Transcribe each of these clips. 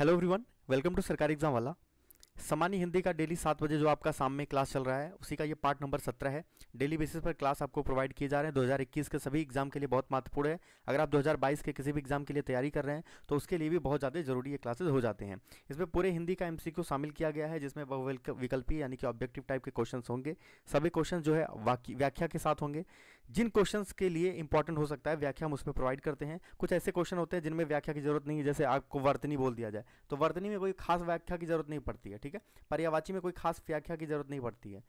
hello everyone welcome to सरकारी exam वाला सामान्य हिंदी का डेली सात बजे जो आपका शाम में क्लास चल रहा है उसी का ये पार्ट नंबर सत्रह है डेली बेसिस पर क्लास आपको प्रोवाइड किए जा रहे हैं 2021 के सभी एग्जाम के लिए बहुत महत्वपूर्ण है अगर आप 2022 के किसी भी एग्जाम के लिए तैयारी कर रहे हैं तो उसके लिए भी बहुत ज़्यादा जरूरी ये क्लासेज हो जाते हैं इसमें पूरे हिंदी का एम शामिल किया गया है जिसमें विकल्पी यानी कि ऑब्जेक्टिव टाइप के क्वेश्चन होंगे सभी क्वेश्चन जो है व्याख्या के साथ होंगे जिन क्वेश्चन के लिए इंपॉर्टेंट हो सकता है व्याख्या हम उसमें प्रोवाइड करते हैं कुछ ऐसे क्वेश्चन होते हैं जिनमें व्याख्या की जरूरत नहीं है जैसे आपको वर्तनी बोल दिया जाए तो वर्तनी में कोई खास व्याख्या की जरूरत नहीं पड़ती है ठीक है पर्यावाची में कोई खास व्याख्या की जरूरत नहीं पड़ती है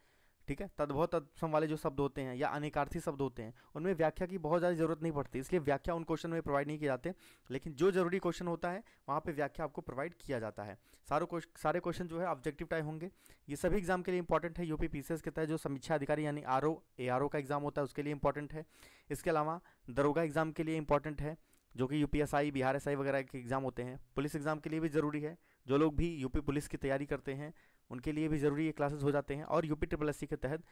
ठीक है तद्भव तत्सम वाले जो शब्द होते हैं या अनेकार्थी शब्द होते हैं उनमें व्याख्या की बहुत ज़्यादा जरूरत नहीं पड़ती इसलिए व्याख्या उन क्वेश्चन में प्रोवाइड नहीं किए जाते लेकिन जो जरूरी क्वेश्चन होता है वहाँ पर व्याख्या आपको प्रोवाइड किया जाता है सारे सारे क्वेश्चन जो है ऑब्जेक्टिव टाइप होंगे ये सभी एग्जाम के लिए इंपॉर्टेंट है यूपी पी के तहत जो समीक्षा अधिकारी यानी आर ओ का एग्जाम होता है उसके लिए इंपॉर्टेंट है इसके अलावा दरोगा एग्जाम के लिए इंपॉर्टेंट है जो कि यूपीएसआई बिहार एस वगैरह के एग्ज़ाम होते हैं पुलिस एग्ज़ाम के लिए भी ज़रूरी है जो लोग भी यूपी पुलिस की तैयारी करते हैं उनके लिए भी ज़रूरी ये क्लासेस हो जाते हैं और यूपी ट्रिपल एस के तहत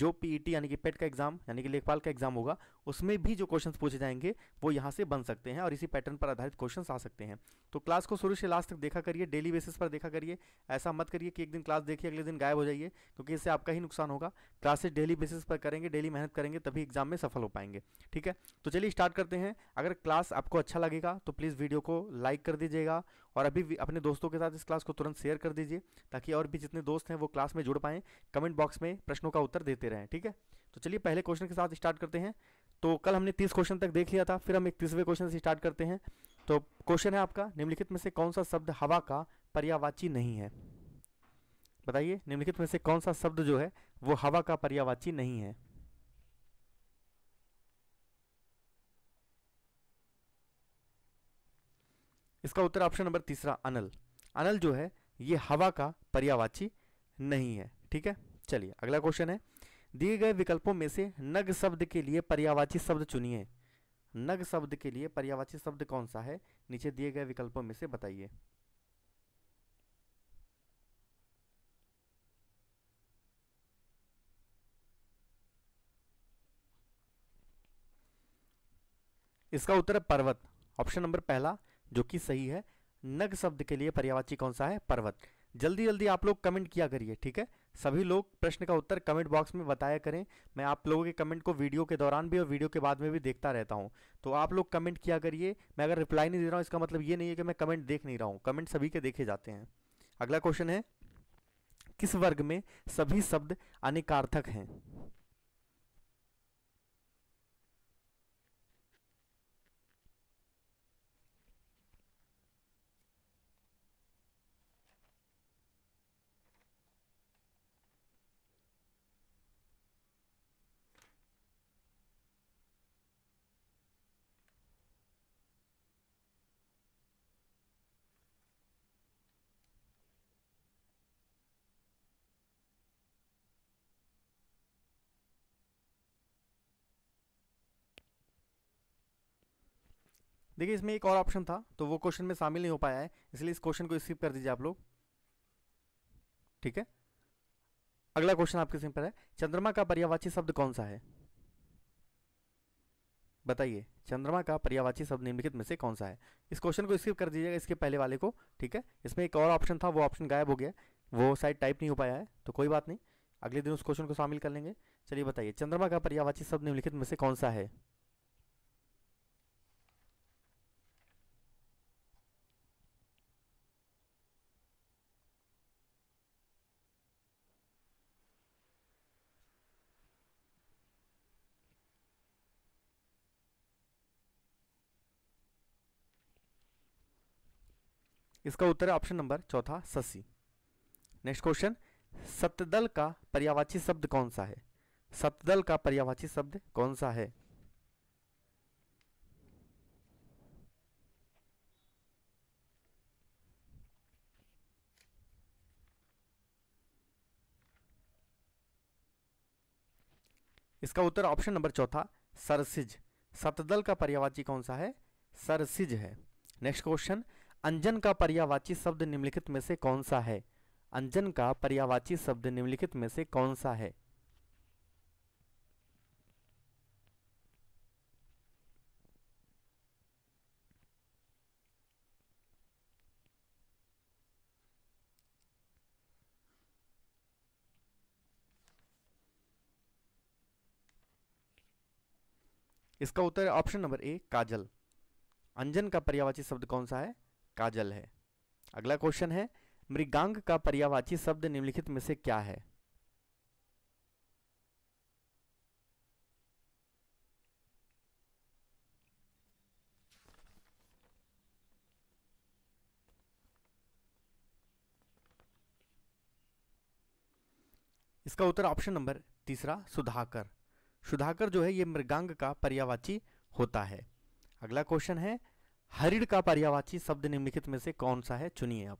जो पीईटी e यानी कि पेट e का एग्जाम यानी कि लेखपाल का एग्जाम होगा उसमें भी जो क्वेश्चंस पूछे जाएंगे वो यहाँ से बन सकते हैं और इसी पैटर्न पर आधारित क्वेश्चंस आ सकते हैं तो क्लास को शुरू से लास्ट तक देखा करिए डेली बेसिस पर देखा करिए ऐसा मत करिए कि एक दिन क्लास देखिए अगले दिन गायब हो जाइए क्योंकि इससे आपका ही नुकसान होगा क्लासेस डेली बेसिस पर करेंगे डेली मेहनत करेंगे तभी एग्जाम में सफल हो पाएंगे ठीक है तो चलिए स्टार्ट करते हैं अगर क्लास आपको अच्छा लगेगा तो प्लीज़ वीडियो को लाइक कर दीजिएगा और अभी अपने दोस्तों के साथ इस क्लास को तुरंत शेयर कर दीजिए ताकि और भी जितने दोस्त हैं वो क्लास में जुड़ पाएँ कमेंट बॉक्स में प्रश्नों का उत्तर देते रहें ठीक है तो चलिए पहले क्वेश्चन के साथ स्टार्ट करते हैं तो कल हमने तीस क्वेश्चन तक देख लिया था फिर हम एक तीसवें क्वेश्चन से स्टार्ट करते हैं तो क्वेश्चन है आपका निम्नलिखित में से कौन सा शब्द हवा का पर्यावाची नहीं है बताइए निम्नलिखित में से कौन सा शब्द जो है वो हवा का पर्यावाची नहीं है इसका उत्तर ऑप्शन नंबर तीसरा अनल अनल जो है ये हवा का पर्यावाची नहीं है ठीक है चलिए अगला क्वेश्चन है दिए गए विकल्पों में से नग शब्द के लिए पर्यावाची शब्द चुनिए नग शब्द के लिए पर्यावाची शब्द कौन सा है नीचे दिए गए विकल्पों में से बताइए इसका उत्तर है पर्वत ऑप्शन नंबर पहला जो कि सही है नग शब्द के लिए पर्यावाची कौन सा है पर्वत जल्दी जल्दी आप लोग कमेंट किया करिए ठीक है सभी लोग प्रश्न का उत्तर कमेंट बॉक्स में बताया करें मैं आप लोगों के कमेंट को वीडियो के दौरान भी और वीडियो के बाद में भी देखता रहता हूं तो आप लोग कमेंट किया करिए मैं अगर रिप्लाई नहीं दे रहा हूं इसका मतलब ये नहीं है कि मैं कमेंट देख नहीं रहा हूं कमेंट सभी के देखे जाते हैं अगला क्वेश्चन है किस वर्ग में सभी शब्द अनेकार्थक हैं देखिए इसमें एक और ऑप्शन था तो वो क्वेश्चन में शामिल नहीं हो पाया है इसलिए इस क्वेश्चन को स्किप कर दीजिए आप लोग ठीक है अगला क्वेश्चन आपके सिंपल है चंद्रमा का पर्यावाची शब्द कौन सा है बताइए चंद्रमा का पर्यावाची शब्द निम्नलिखित में से कौन सा है इस क्वेश्चन को स्किप कर दीजिएगा इसके पहले वाले को ठीक है इसमें एक और ऑप्शन था वो ऑप्शन गायब हो गया वो साइड टाइप नहीं हो पाया है तो कोई बात नहीं अगले दिन उस क्वेश्चन को शामिल कर लेंगे चलिए बताइए चंद्रमा का पर्यावाची शब्द निम्नलिखित में से कौन सा है इसका उत्तर है ऑप्शन नंबर चौथा ससी नेक्स्ट क्वेश्चन सत्यदल का पर्यावाची शब्द कौन सा है सत्यदल का पर्यावाची शब्द कौन सा है इसका उत्तर ऑप्शन नंबर चौथा सरसिज सतदल का पर्यावाची कौन सा है सरसिज है नेक्स्ट क्वेश्चन अंजन का पर्यावाची शब्द निम्नलिखित में से कौन सा है अंजन का पर्यावाची शब्द निम्नलिखित में से कौन सा है इसका उत्तर ऑप्शन नंबर ए काजल अंजन का पर्यावाची शब्द कौन सा है काजल है अगला क्वेश्चन है मृगांग का पर्यावाची शब्द निम्नलिखित में से क्या है इसका उत्तर ऑप्शन नंबर तीसरा सुधाकर सुधाकर जो है यह मृगांग का पर्यावाची होता है अगला क्वेश्चन है हरिण का पर्यावाची शब्द निम्नलिखित में से कौन सा है चुनिए आप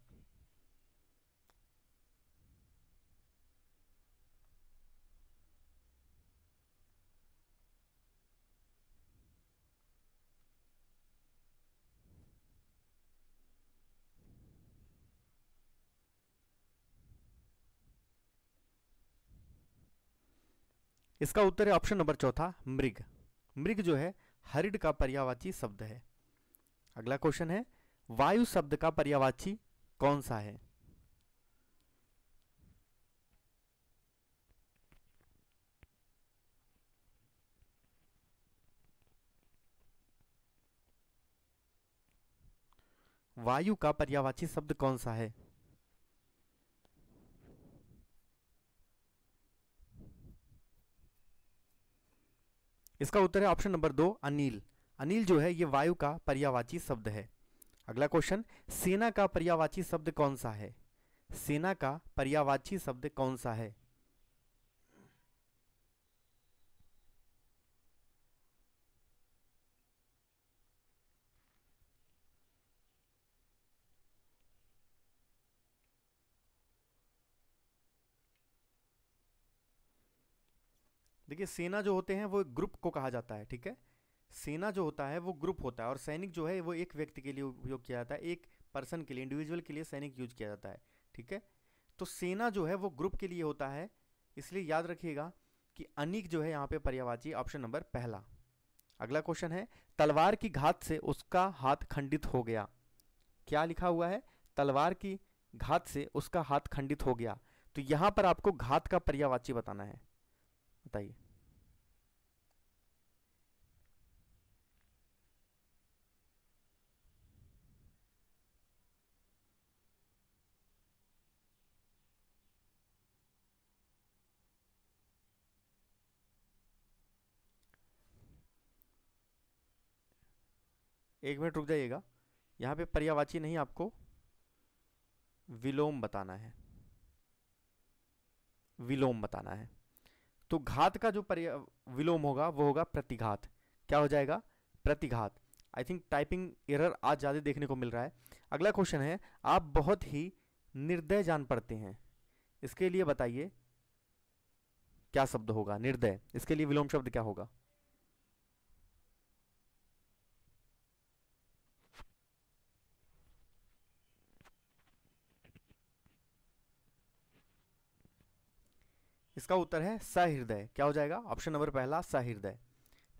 इसका उत्तर है ऑप्शन नंबर चौथा मृग मृग जो है हरिड का पर्यावाची शब्द है अगला क्वेश्चन है वायु शब्द का पर्यावाची कौन सा है वायु का पर्यावाची शब्द कौन सा है इसका उत्तर है ऑप्शन नंबर दो अनिल अनिल जो है ये वायु का पर्यावाची शब्द है अगला क्वेश्चन सेना का पर्यावाची शब्द कौन सा है सेना का पर्यावाची शब्द कौन सा है देखिए सेना जो होते हैं वो ग्रुप को कहा जाता है ठीक है सेना जो होता है वो ग्रुप होता है और सैनिक जो है वो एक व्यक्ति के लिए उपयोग किया जाता है एक पर्सन के लिए इंडिविजुअल के लिए सैनिक यूज किया जाता है ठीक है तो सेना जो है वो ग्रुप के लिए होता है इसलिए याद रखिएगा कि अनिक जो है यहाँ पे पर्यावाची ऑप्शन नंबर पहला अगला क्वेश्चन है तलवार की घात से उसका हाथ खंडित हो गया क्या लिखा हुआ है तलवार की घात से उसका हाथ खंडित हो गया तो यहाँ पर आपको घात का पर्यावाची बताना है बताइए एक मिनट रुक जाइएगा यहाँ पे पर्यावाची नहीं आपको विलोम बताना है विलोम बताना है तो घात का जो पर्या विलोम होगा वो होगा प्रतिघात क्या हो जाएगा प्रतिघात आई थिंक टाइपिंग एरर आज ज़्यादा देखने को मिल रहा है अगला क्वेश्चन है आप बहुत ही निर्दय जान पड़ते हैं इसके लिए बताइए क्या शब्द होगा निर्दय इसके लिए विलोम शब्द क्या होगा इसका उत्तर है सहृदय क्या हो जाएगा ऑप्शन नंबर पहला सहृदय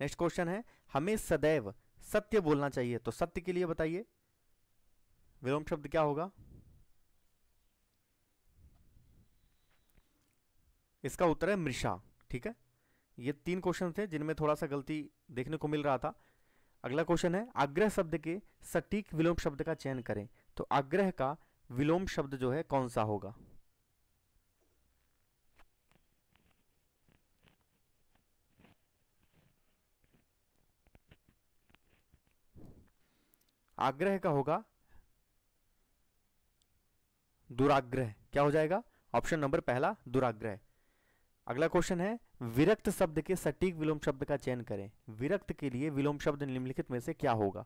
नेक्स्ट क्वेश्चन है हमें सदैव सत्य बोलना चाहिए तो सत्य के लिए बताइए विलोम शब्द क्या होगा इसका उत्तर है मृषा ठीक है ये तीन क्वेश्चन थे जिनमें थोड़ा सा गलती देखने को मिल रहा था अगला क्वेश्चन है आग्रह शब्द के सटीक विलोम शब्द का चयन करें तो आग्रह का विलोम शब्द जो है कौन सा होगा आग्रह का होगा दुराग्रह क्या हो जाएगा ऑप्शन नंबर पहला दुराग्रह अगला क्वेश्चन है विरक्त शब्द के सटीक विलोम शब्द का चयन करें विरक्त के लिए विलोम शब्द निम्नलिखित में से क्या होगा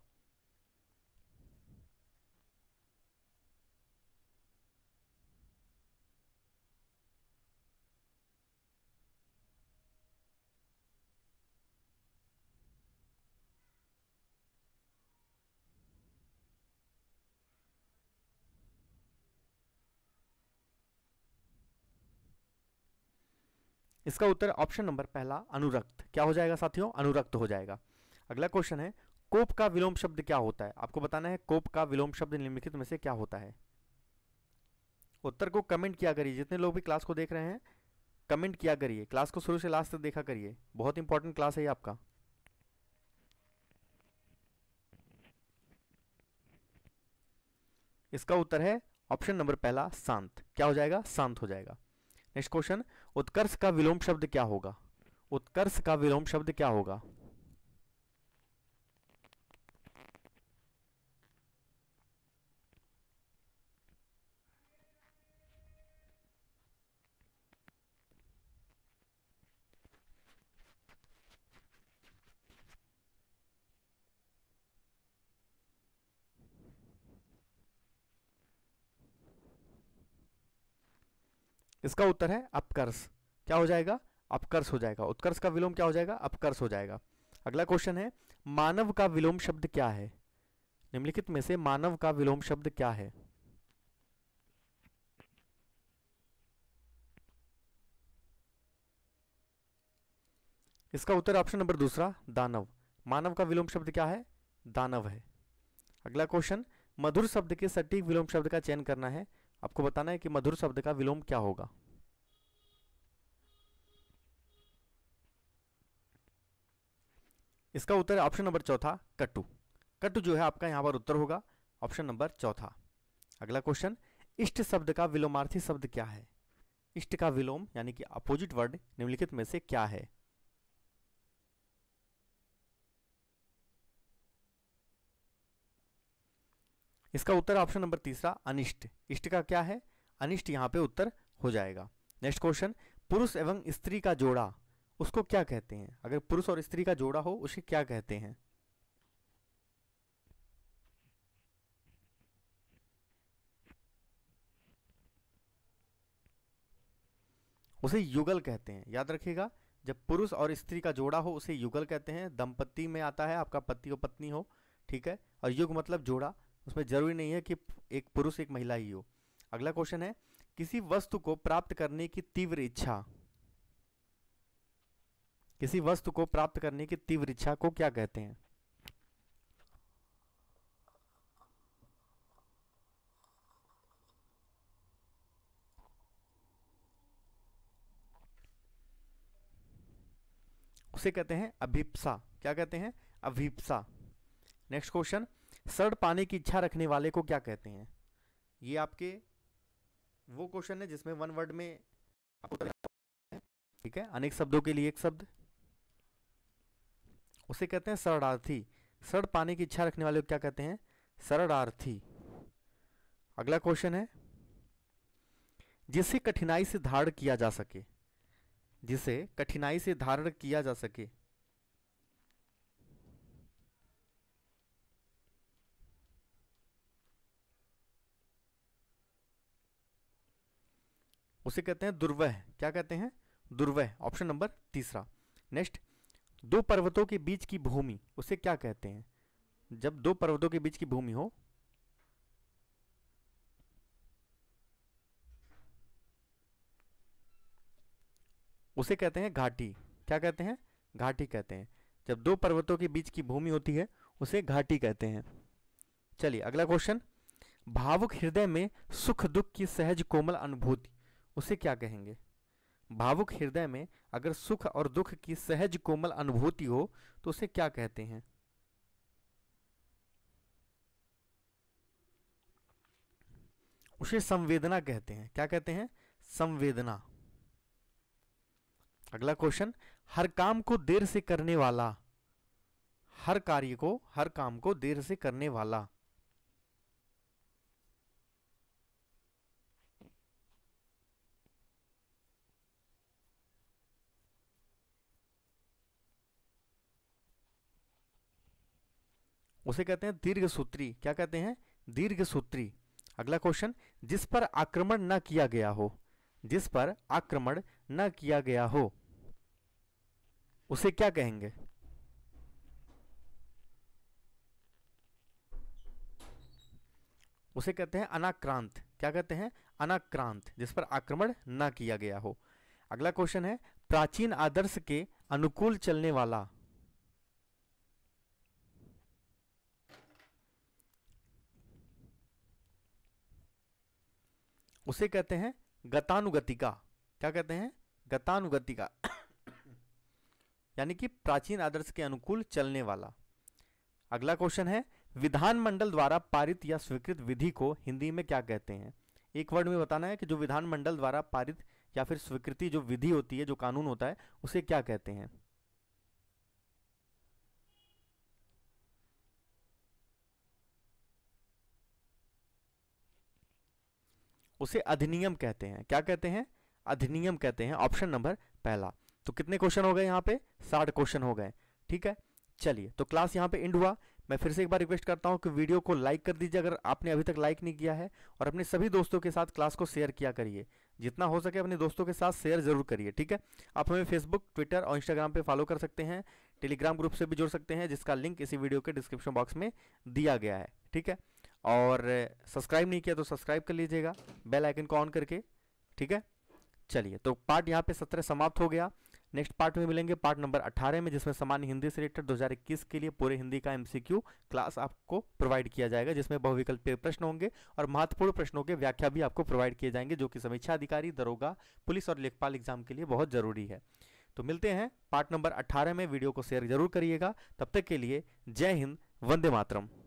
इसका उत्तर ऑप्शन नंबर पहला अनुरक्त क्या हो जाएगा साथियों अनुरक्त हो जाएगा अगला क्वेश्चन है कोप का विलोम शब्द क्या होता है आपको बताना है कोप का विलोम शब्द निम्नलिखित में से क्या होता है उत्तर को कमेंट किया करिए जितने लोग भी क्लास को देख रहे हैं कमेंट किया करिए क्लास को शुरू से लास्ट तक देखा करिए बहुत इंपॉर्टेंट क्लास है ये आपका इसका उत्तर है ऑप्शन नंबर पहला शांत क्या हो जाएगा शांत हो जाएगा नेक्स्ट क्वेश्चन उत्कर्ष का विलोम शब्द क्या होगा उत्कर्ष का विलोम शब्द क्या होगा इसका उत्तर है अपकर्ष क्या हो जाएगा अपकर्ष हो जाएगा उत्कर्ष का विलोम क्या हो जाएगा अपकर्ष हो जाएगा अगला क्वेश्चन है मानव का विलोम शब्द क्या है निम्नलिखित में से मानव का विलोम शब्द क्या है इसका उत्तर ऑप्शन नंबर दूसरा दानव मानव का विलोम शब्द क्या है दानव है अगला क्वेश्चन मधुर शब्द के सटीक विलोम शब्द का चयन करना है आपको बताना है कि मधुर शब्द का विलोम क्या होगा इसका उत्तर ऑप्शन नंबर चौथा कट्टू कट्टू जो है आपका यहां पर उत्तर होगा ऑप्शन नंबर चौथा अगला क्वेश्चन इष्ट शब्द का विलोमार्थी शब्द क्या है इष्ट का विलोम यानी कि अपोजिट वर्ड निम्नलिखित में से क्या है इसका उत्तर ऑप्शन नंबर तीसरा अनिष्ट इष्ट का क्या है अनिष्ट यहाँ पे उत्तर हो जाएगा नेक्स्ट क्वेश्चन पुरुष एवं स्त्री का जोड़ा उसको क्या कहते हैं अगर पुरुष और स्त्री का जोड़ा हो उसे क्या कहते हैं उसे युगल कहते हैं याद रखिएगा जब पुरुष और स्त्री का जोड़ा हो उसे युगल कहते हैं दंपत्ति में आता है आपका पति और पत्नी हो ठीक है और युग मतलब जोड़ा उसमें जरूरी नहीं है कि एक पुरुष एक महिला ही हो अगला क्वेश्चन है किसी वस्तु को प्राप्त करने की तीव्र इच्छा किसी वस्तु को प्राप्त करने की तीव्र इच्छा को क्या कहते हैं उसे कहते हैं अभिप्सा क्या कहते हैं अभिप्सा नेक्स्ट क्वेश्चन शरण पाने की इच्छा रखने वाले को क्या कहते हैं ये आपके वो क्वेश्चन है जिसमें वन वर्ड में आपको ठीक है अनेक शब्दों के लिए एक शब्द उसे कहते हैं शरणार्थी शरण पाने की इच्छा रखने वाले को क्या कहते हैं शरणार्थी अगला क्वेश्चन है जिसे कठिनाई से धारण किया जा सके जिसे कठिनाई से धारण किया जा सके उसे कहते हैं दुर्वह क्या कहते हैं दुर्वह ऑप्शन नंबर तीसरा नेक्स्ट दो पर्वतों के बीच की भूमि उसे क्या कहते हैं जब दो पर्वतों के बीच की भूमि हो उसे कहते हैं घाटी क्या कहते हैं घाटी कहते हैं जब दो पर्वतों के बीच की भूमि होती है उसे घाटी कहते हैं चलिए अगला क्वेश्चन भावुक हृदय में सुख दुख की सहज कोमल अनुभूति उसे क्या कहेंगे भावुक हृदय में अगर सुख और दुख की सहज कोमल अनुभूति हो तो उसे क्या कहते हैं उसे संवेदना कहते हैं क्या कहते हैं संवेदना अगला क्वेश्चन हर काम को देर से करने वाला हर कार्य को हर काम को देर से करने वाला उसे कहते हैं दीर्घ सूत्री क्या कहते हैं दीर्घ सूत्री अगला क्वेश्चन जिस पर आक्रमण न किया गया हो जिस पर आक्रमण न किया गया हो उसे क्या कहेंगे उसे कहते हैं अनाक्रांत क्या कहते हैं अनाक्रांत जिस पर आक्रमण न किया गया हो अगला क्वेश्चन है प्राचीन आदर्श के अनुकूल चलने वाला उसे कहते हैं गतानुगतिका क्या कहते हैं गतानुगतिका यानी कि प्राचीन आदर्श के अनुकूल चलने वाला अगला क्वेश्चन है विधानमंडल द्वारा पारित या स्वीकृत विधि को हिंदी में क्या कहते हैं एक वर्ड में बताना है कि जो विधानमंडल द्वारा पारित या फिर स्वीकृति जो विधि होती है जो कानून होता है उसे क्या कहते हैं उसे अधिनियम कहते हैं क्या कहते हैं अधिनियम कहते हैं ऑप्शन नंबर पहला तो कितने क्वेश्चन हो गए यहाँ पे साठ क्वेश्चन हो गए ठीक है चलिए तो क्लास यहाँ पे एंड हुआ मैं फिर से एक बार रिक्वेस्ट करता हूँ कि वीडियो को लाइक कर दीजिए अगर आपने अभी तक लाइक नहीं किया है और अपने सभी दोस्तों के साथ क्लास को शेयर किया करिए जितना हो सके अपने दोस्तों के साथ शेयर जरूर करिए ठीक है आप हमें फेसबुक ट्विटर और इंस्टाग्राम पर फॉलो कर सकते हैं टेलीग्राम ग्रुप से भी जुड़ सकते हैं जिसका लिंक इसी वीडियो के डिस्क्रिप्शन बॉक्स में दिया गया है ठीक है और सब्सक्राइब नहीं किया तो सब्सक्राइब कर लीजिएगा बेल आइकन को ऑन करके ठीक है चलिए तो पार्ट यहाँ पे सत्रह समाप्त हो गया नेक्स्ट पार्ट में मिलेंगे पार्ट नंबर अट्ठारह में जिसमें सामान्य हिंदी से रिलेटेड दो के लिए पूरे हिंदी का एमसीक्यू क्लास आपको प्रोवाइड किया जाएगा जिसमें बहुविकल्पीय प्रश्न होंगे और महत्वपूर्ण प्रश्नों के व्याख्या भी आपको प्रोवाइड किए जाएंगे जो कि समीक्षा अधिकारी दरोगा पुलिस और लेखपाल एग्जाम के लिए बहुत जरूरी है तो मिलते हैं पार्ट नंबर अट्ठारह में वीडियो को शेयर जरूर करिएगा तब तक के लिए जय हिंद वंदे मातरम